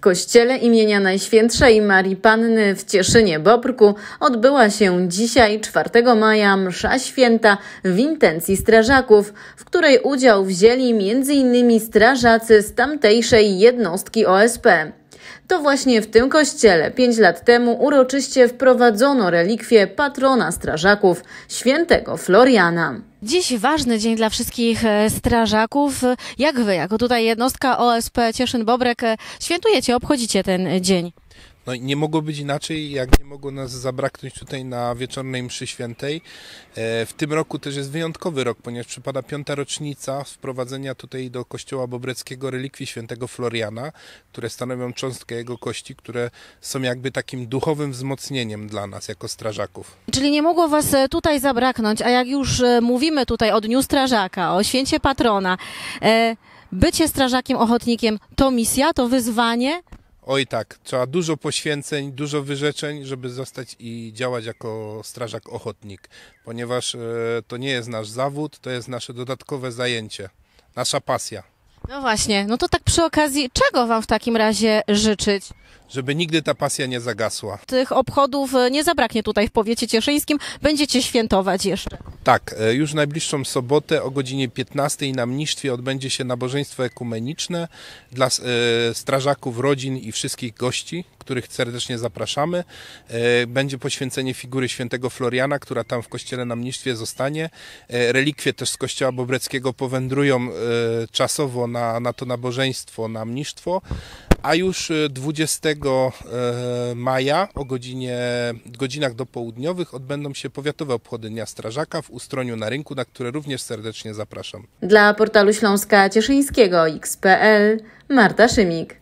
kościele imienia Najświętszej Marii Panny w Cieszynie Bobrku odbyła się dzisiaj 4 maja msza święta w intencji strażaków, w której udział wzięli m.in. strażacy z tamtejszej jednostki OSP. To właśnie w tym kościele pięć lat temu uroczyście wprowadzono relikwię patrona strażaków, świętego Floriana. Dziś ważny dzień dla wszystkich e, strażaków. Jak wy, jako tutaj jednostka OSP Cieszyn Bobrek, e, świętujecie, obchodzicie ten dzień? No nie mogło być inaczej, jak nie mogło nas zabraknąć tutaj na wieczornej mszy świętej. E, w tym roku też jest wyjątkowy rok, ponieważ przypada piąta rocznica wprowadzenia tutaj do kościoła bobreckiego relikwii świętego Floriana, które stanowią cząstkę jego kości, które są jakby takim duchowym wzmocnieniem dla nas jako strażaków. Czyli nie mogło was e, tutaj zabraknąć, a jak już e, mówimy tutaj o Dniu Strażaka, o święcie patrona, bycie strażakiem ochotnikiem to misja, to wyzwanie? Oj tak, trzeba dużo poświęceń, dużo wyrzeczeń, żeby zostać i działać jako strażak ochotnik, ponieważ e, to nie jest nasz zawód, to jest nasze dodatkowe zajęcie, nasza pasja. No właśnie, no to tak przy okazji, czego Wam w takim razie życzyć? Żeby nigdy ta pasja nie zagasła. Tych obchodów e, nie zabraknie tutaj w powiecie cieszyńskim. Będziecie świętować jeszcze. Tak, e, już najbliższą sobotę o godzinie 15 na mnisztwie odbędzie się nabożeństwo ekumeniczne dla e, strażaków rodzin i wszystkich gości, których serdecznie zapraszamy. E, będzie poświęcenie figury świętego Floriana, która tam w kościele na mnistwie zostanie. E, relikwie też z kościoła Bobreckiego powędrują e, czasowo na, na to nabożeństwo, na mnistwo a już 20 maja o godzinie, godzinach dopołudniowych odbędą się powiatowe obchody Dnia Strażaka w Ustroniu na Rynku, na które również serdecznie zapraszam. Dla portalu Śląska Cieszyńskiego XPL Marta Szymik.